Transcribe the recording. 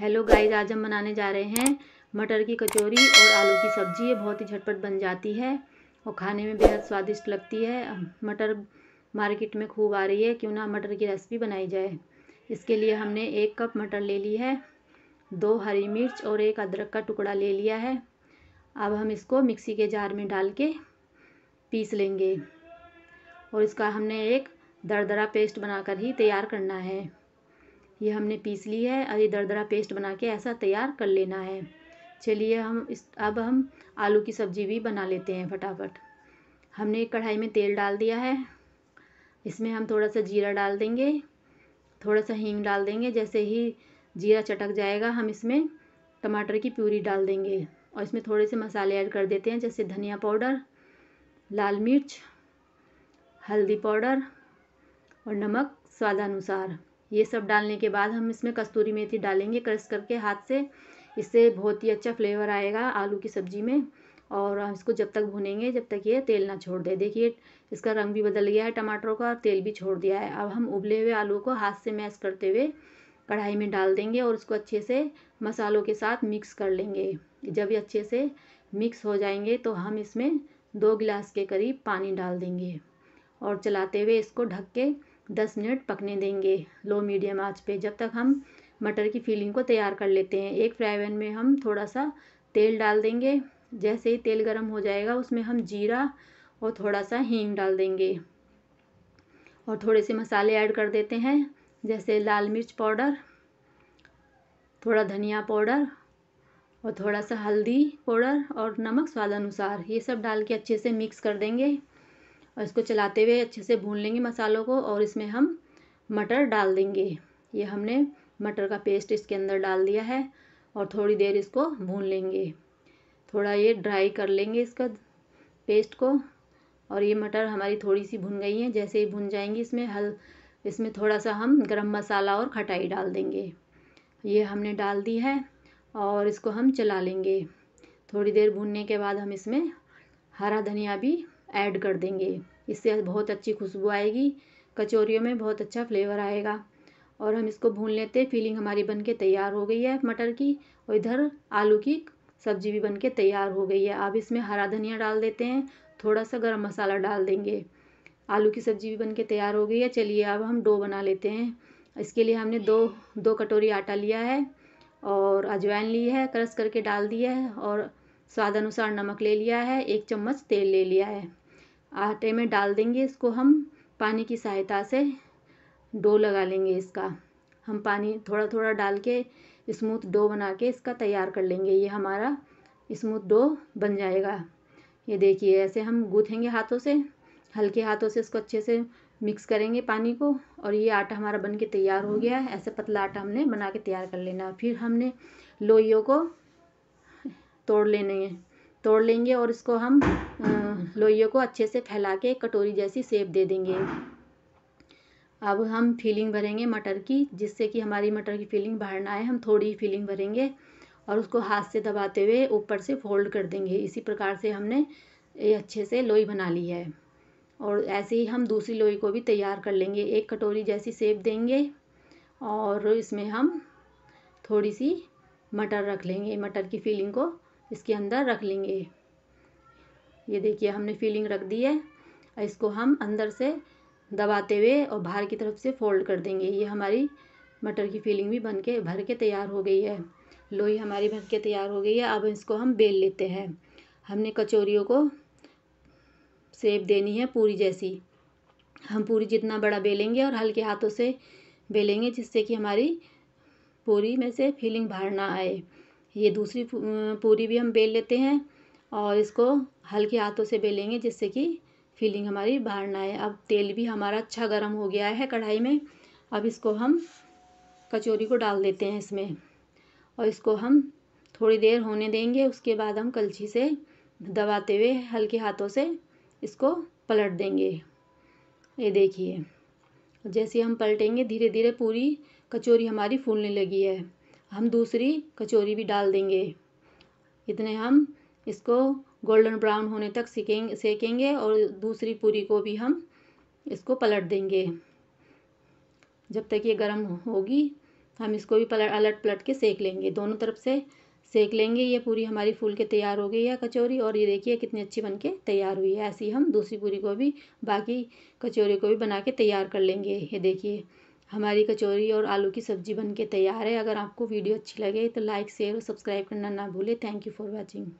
Hello guys आज हम बनाने जा रहे हैं मटर की कचौरी और आलू की सब्ज़ी ये बहुत ही झटपट बन जाती है और खाने में बेहद स्वादिष्ट लगती है मटर मार्केट में खूब आ रही है क्यों ना मटर की रेसिपी बनाई जाए इसके लिए हमने एक कप मटर ले ली है दो हरी मिर्च और एक अदरक का टुकड़ा ले लिया है अब हम इसको मिक्सी के जार में डाल के पीस लेंगे और इसका हमने एक दरदरा पेस्ट बनाकर ही तैयार करना है ये हमने पीस ली है और ये दरदरा पेस्ट बना के ऐसा तैयार कर लेना है चलिए हम इस अब हम आलू की सब्ज़ी भी बना लेते हैं फटाफट हमने कढ़ाई में तेल डाल दिया है इसमें हम थोड़ा सा जीरा डाल देंगे थोड़ा सा हींग डाल देंगे जैसे ही जीरा चटक जाएगा हम इसमें टमाटर की प्यूरी डाल देंगे और इसमें थोड़े से मसाले ऐड कर देते हैं जैसे धनिया पाउडर लाल मिर्च हल्दी पाउडर और नमक स्वादानुसार ये सब डालने के बाद हम इसमें कस्तूरी मेथी डालेंगे क्रश करके हाथ से इससे बहुत ही अच्छा फ्लेवर आएगा आलू की सब्ज़ी में और हम इसको जब तक भुनेंगे जब तक ये तेल ना छोड़ दे देखिए इसका रंग भी बदल गया है टमाटरों का और तेल भी छोड़ दिया है अब हम उबले हुए आलू को हाथ से मैश करते हुए कढ़ाई में डाल देंगे और उसको अच्छे से मसालों के साथ मिक्स कर लेंगे जब ये अच्छे से मिक्स हो जाएंगे तो हम इसमें दो गिलास के करीब पानी डाल देंगे और चलाते हुए इसको ढक के दस मिनट पकने देंगे लो मीडियम आँच पे जब तक हम मटर की फीलिंग को तैयार कर लेते हैं एक फ्राई पैन में हम थोड़ा सा तेल डाल देंगे जैसे ही तेल गर्म हो जाएगा उसमें हम जीरा और थोड़ा सा हींग डाल देंगे और थोड़े से मसाले ऐड कर देते हैं जैसे लाल मिर्च पाउडर थोड़ा धनिया पाउडर और थोड़ा सा हल्दी पाउडर और नमक स्वाद अनुसार ये सब डाल के अच्छे से मिक्स कर देंगे और इसको चलाते हुए अच्छे से भून लेंगे मसालों को और इसमें हम मटर डाल देंगे ये हमने मटर का पेस्ट इसके अंदर डाल दिया है और थोड़ी देर इसको भून लेंगे थोड़ा ये ड्राई कर लेंगे इसका पेस्ट को और ये मटर हमारी थोड़ी सी भुन गई है जैसे ही भुन जाएंगी इसमें हल इसमें थोड़ा सा हम गरम मसाला और खटाई डाल देंगे ये हमने डाल दी है और इसको हम चला लेंगे थोड़ी देर भूनने के बाद हम इसमें हरा धनिया भी ऐड कर देंगे इससे बहुत अच्छी खुशबू आएगी कचौरियों में बहुत अच्छा फ्लेवर आएगा और हम इसको भून लेते हैं फीलिंग हमारी बन के तैयार हो गई है मटर की और इधर आलू की सब्जी भी बन के तैयार हो गई है अब इसमें हरा धनिया डाल देते हैं थोड़ा सा गरम मसाला डाल देंगे आलू की सब्जी भी बन के तैयार हो गई है चलिए अब हम डो बना लेते हैं इसके लिए हमने दो दो कटोरी आटा लिया है और अजवाइन ली है क्रश करके डाल दिया है और स्वाद अनुसार नमक ले लिया है एक चम्मच तेल ले लिया है आटे में डाल देंगे इसको हम पानी की सहायता से डो लगा लेंगे इसका हम पानी थोड़ा थोड़ा डाल के स्मूथ डो बना के इसका तैयार कर लेंगे ये हमारा स्मूथ डो बन जाएगा ये देखिए ऐसे हम गूँथेंगे हाथों से हल्के हाथों से इसको अच्छे से मिक्स करेंगे पानी को और ये आटा हमारा बन के तैयार हो गया है ऐसे पतला आटा हमने बना के तैयार कर लेना फिर हमने लोइयों को तोड़ लेने हैं तोड़ लेंगे और इसको हम हम्म। लोइयो को अच्छे से फैला के कटोरी जैसी सेप दे देंगे अब हम फीलिंग भरेंगे मटर की जिससे कि हमारी मटर की फीलिंग बाहर ना आए हम थोड़ी ही फीलिंग भरेंगे और उसको हाथ से दबाते हुए ऊपर से फोल्ड कर देंगे इसी प्रकार से हमने ये अच्छे से लोई बना ली है और ऐसे ही हम दूसरी लोई को भी तैयार कर लेंगे एक कटोरी जैसी सेब देंगे और इसमें हम थोड़ी सी मटर रख लेंगे मटर की फीलिंग को इसके अंदर रख लेंगे ये देखिए हमने फीलिंग रख दी है इसको हम अंदर से दबाते हुए और बाहर की तरफ से फोल्ड कर देंगे ये हमारी मटर की फीलिंग भी बन के भर के तैयार हो गई है लोई हमारी भर के तैयार हो गई है अब इसको हम बेल लेते हैं हमने कचौरियों को सेब देनी है पूरी जैसी हम पूरी जितना बड़ा बेलेंगे और हल्के हाथों से बेलेंगे जिससे कि हमारी पूरी में से फीलिंग बाहर ना आए ये दूसरी पूरी भी हम बेल लेते हैं और इसको हल्के हाथों से बेलेंगे जिससे कि फीलिंग हमारी बाहर ना आए अब तेल भी हमारा अच्छा गर्म हो गया है कढ़ाई में अब इसको हम कचौरी को डाल देते हैं इसमें और इसको हम थोड़ी देर होने देंगे उसके बाद हम कलछी से दबाते हुए हल्के हाथों से इसको पलट देंगे ये देखिए जैसे हम पलटेंगे धीरे धीरे पूरी कचौरी हमारी फूलने लगी है हम दूसरी कचौरी भी डाल देंगे इतने हम इसको गोल्डन ब्राउन होने तक सेकेंगे सेकेंगे और दूसरी पूरी को भी हम इसको पलट देंगे जब तक ये गर्म होगी हम इसको भी पलट अलट पलट के सेक लेंगे दोनों तरफ से सेक लेंगे ये पूरी हमारी फूल के तैयार हो गई है कचौरी और ये देखिए कितनी अच्छी बन के तैयार हुई है ऐसी हम दूसरी पूरी को भी बाकी कचौरी को भी बना के तैयार कर लेंगे ये देखिए हमारी कचौरी और आलू की सब्ज़ी बनके तैयार है अगर आपको वीडियो अच्छी लगे तो लाइक शेयर और सब्सक्राइब करना ना भूलें थैंक यू फॉर वॉचिंग